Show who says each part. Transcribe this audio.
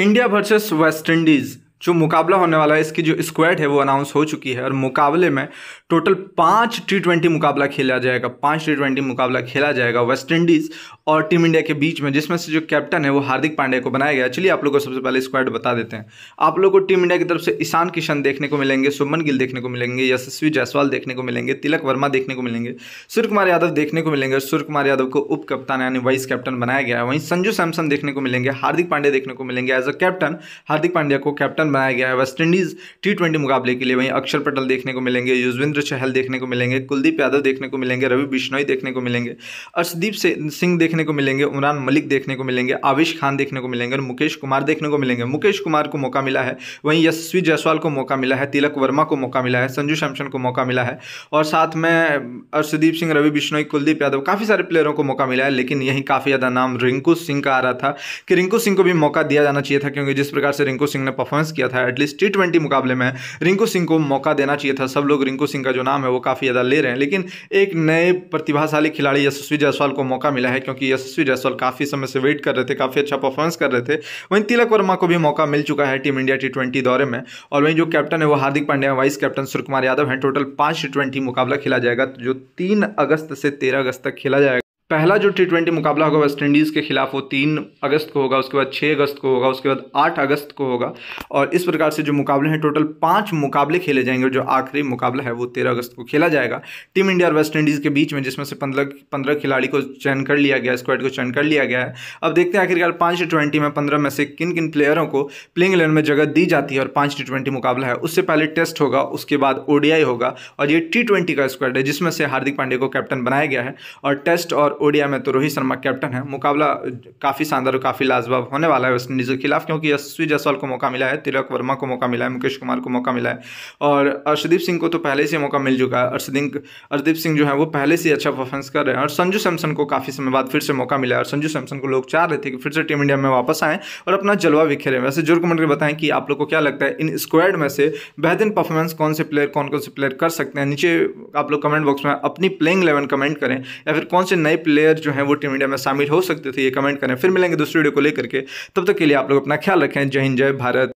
Speaker 1: India versus West Indies जो मुकाबला होने वाला है इसकी जो स्क्वाड है वो अनाउंस हो चुकी है और मुकाबले में टोटल पाँच टी ट्वेंटी मुकाबला खेला जाएगा पाँच टी ट्वेंटी मुकाबला खेला जाएगा वेस्ट इंडीज़ और टीम इंडिया के बीच में जिसमें से जो कैप्टन है वो हार्दिक पांडे को बनाया गया चलिए आप लोग को सबसे पहले स्क्वाड बता देते हैं आप लोग को टीम इंडिया की तरफ से ईशान किशन देखने को मिलेंगे सुमन गिल देखने को मिलेंगे यशस्वी जायसवाल देखने को मिलेंगे तिलक वर्मा देखने को मिलेंगे सूर्य कुमार यादव देखने को मिलेंगे सूर्य कुमार यादव को उप कप्तान यानी वाइस कैप्टन बनाया गया है वहीं संजू सैमसन देखने को मिलेंगे हार्दिक पांडे देखने को मिलेंगे as a captain Hardik Pandya को कैप्टन बनाया गया है वेस्टइंडीज़ टी ट्वेंटी मुकाबले के लिए वहीं अक्षर पटेल देखने को मिलेंगे युजवेंद्र चहल देखने को मिलेंगे कुलदीप यादव देखने को मिलेंगे रवि बिश्नोई देखने को मिलेंगे अर्शदीप सिंह देखने को मिलेंगे उमरान मलिक देखने को मिलेंगे आविश खान देखने को मिलेंगे और मुकेश कुमार देखने को मिलेंगे मुकेश कुमार को मौका मिला है वहीं यशस्वी जायसवाल को मौका मिला है तिलक वर्मा को मौका मिला है संजू सैमसन को मौका मिला है और साथ में अर्शदीप सिंह रवि बिश्नोई कुलदीप यादव काफ़ी सारे प्लेयरों को मौका मिला है लेकिन यही काफ़ी ज़्यादा नाम रिंकू सिंह का आ रहा था कि रिंकू सिंह को भी मौका दिया जाना चाहिए था क्योंकि जिस प्रकार से रिंकू सिंह ने परफॉर्मेंस किया था एटलीस्ट टी ट्वेंटी मुकाबले में रिंकू सिंह को मौका देना चाहिए था सब लोग रिंकू सिंह का जो नाम है वो काफ़ी ज़्यादा ले रहे हैं लेकिन एक नए प्रतिभाशाली खिलाड़ी यशस्वी जायसवाल को मौका मिला है क्योंकि यशस्वी जायसवाल काफ़ी समय से वेट कर रहे थे काफ़ी अच्छा परफॉर्मेंस कर रहे थे वहीं तिलक वर्मा को भी मौका मिल चुका है टीम इंडिया टी ट्वेंटी दौरे में और वहीं जो कैप्टन है वो हार्दिक पांड्या वाइस कैप्टन सुरकुमार यादव हैं टोटल पाँच टी ट्वेंटी मुकाबला खेला जाएगा जो तीन अगस्त से तेरह अगस्त तक खेला जाएगा पहला जो टी ट्वेंटी मुकाबला होगा वेस्ट इंडीज़ के खिलाफ वो तीन अगस्त को होगा उसके बाद छः अगस्त को होगा उसके बाद आठ अगस्त को होगा और इस प्रकार से जो मुकाबले हैं टोटल पाँच मुकाबले खेले जाएंगे जो आखिरी मुकाबला है वो तेरह अगस्त को खेला जाएगा टीम इंडिया और वेस्ट इंडीज़ के बीच में जिसमें से पंद्रह पंद्रह खिलाड़ी को चयन कर लिया गया स्क्वाड को चयन कर लिया गया है अब देखते हैं आखिरकार पाँच टी ट्वेंटी में पंद्रह में से किन किन प्लेयरों को प्लेइंग इलेवन में जगह दी जाती है और पाँच टी ट्वेंटी मुकाबला है उससे पहले टेस्ट होगा उसके बाद ओडीआई होगा और ये टी ट्वेंटी का स्क्वाड है जिसमें से हार्दिक पांडे को कैप्टन बनाया गया है और टेस्ट और ओडिया में तो रोहित शर्मा कैप्टन है मुकाबला काफ़ी शानदार और काफ़ी लाजवाब होने वाला है वेस्ट इंडीज़ के खिलाफ क्योंकि यशस्वी जयसवाल को मौका मिला है तिलक वर्मा को मौका मिला है मुकेश कुमार को मौका मिला है और अर्षदीप सिंह को तो पहले से मौका मिल चुका है अर्षदीप अर्षदीप सिंह जो है वो पहले से अच्छा परफॉर्मेंस कर रहे हैं और संजू सैमसन को काफ़ी समय बाद फिर से मौका मिला है और संजू सैमसन को लोग चाह रहे थे कि फिर से टीम इंडिया में वापस आएँ और अपना जलवा बिखेरें वैसे जोर कमेंट बताएं कि आप लोग को क्या लगता है इन स्क्वाड में से बेहतरीन परफॉर्मेंस कौन से प्लेयर कौन कौन से प्लेयर कर सकते हैं नीचे आप लोग कमेंट बॉक्स में अपनी प्लेइंग इलेवन कमेंट करें या फिर कौन से नए प्लेयर जो है वो टीम इंडिया में शामिल हो सकते थे ये कमेंट करें फिर मिलेंगे दूसरी वीडियो को लेकर के तब तक के लिए आप लोग अपना ख्याल रखें जय हिंद जय भारत